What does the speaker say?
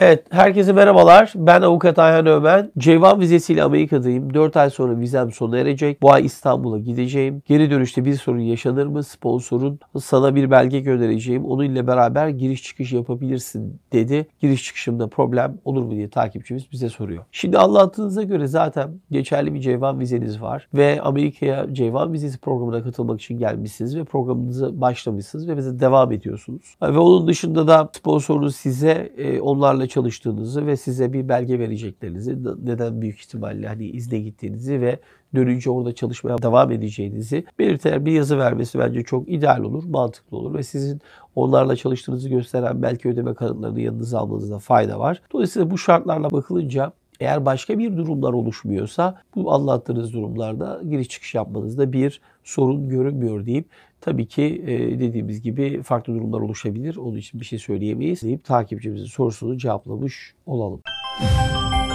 Evet, herkese merhabalar. Ben avukat Ayhan Ömen. Ceyvan vizesiyle Amerika'dayım. 4 ay sonra vizem sona erecek. Bu ay İstanbul'a gideceğim. Geri dönüşte bir sorun yaşanır mı? Sponsorun sana bir belge göndereceğim. Onunla beraber giriş çıkış yapabilirsin dedi. Giriş çıkışımda problem olur mu diye takipçimiz bize soruyor. Şimdi anlattığınıza göre zaten geçerli bir Ceyvan vizeniz var ve Amerika'ya Ceyvan vizesi programına katılmak için gelmişsiniz ve programınızı başlamışsınız ve bize devam ediyorsunuz. Ve onun dışında da sponsorunuz size e, onlarla onlarla çalıştığınızı ve size bir belge vereceklerinizi, neden büyük ihtimalle hani izne gittiğinizi ve dönünce orada çalışmaya devam edeceğinizi belirten bir yazı vermesi bence çok ideal olur, mantıklı olur ve sizin onlarla çalıştığınızı gösteren belki ödeme kanıtlarını yanınıza almanızda fayda var. Dolayısıyla bu şartlarla bakılınca eğer başka bir durumlar oluşmuyorsa bu anlattığınız durumlarda giriş çıkış yapmanızda bir sorun görünmüyor deyip tabii ki e, dediğimiz gibi farklı durumlar oluşabilir. Onun için bir şey söyleyemeyiz deyip takipçimizin sorusunu cevaplamış olalım. Müzik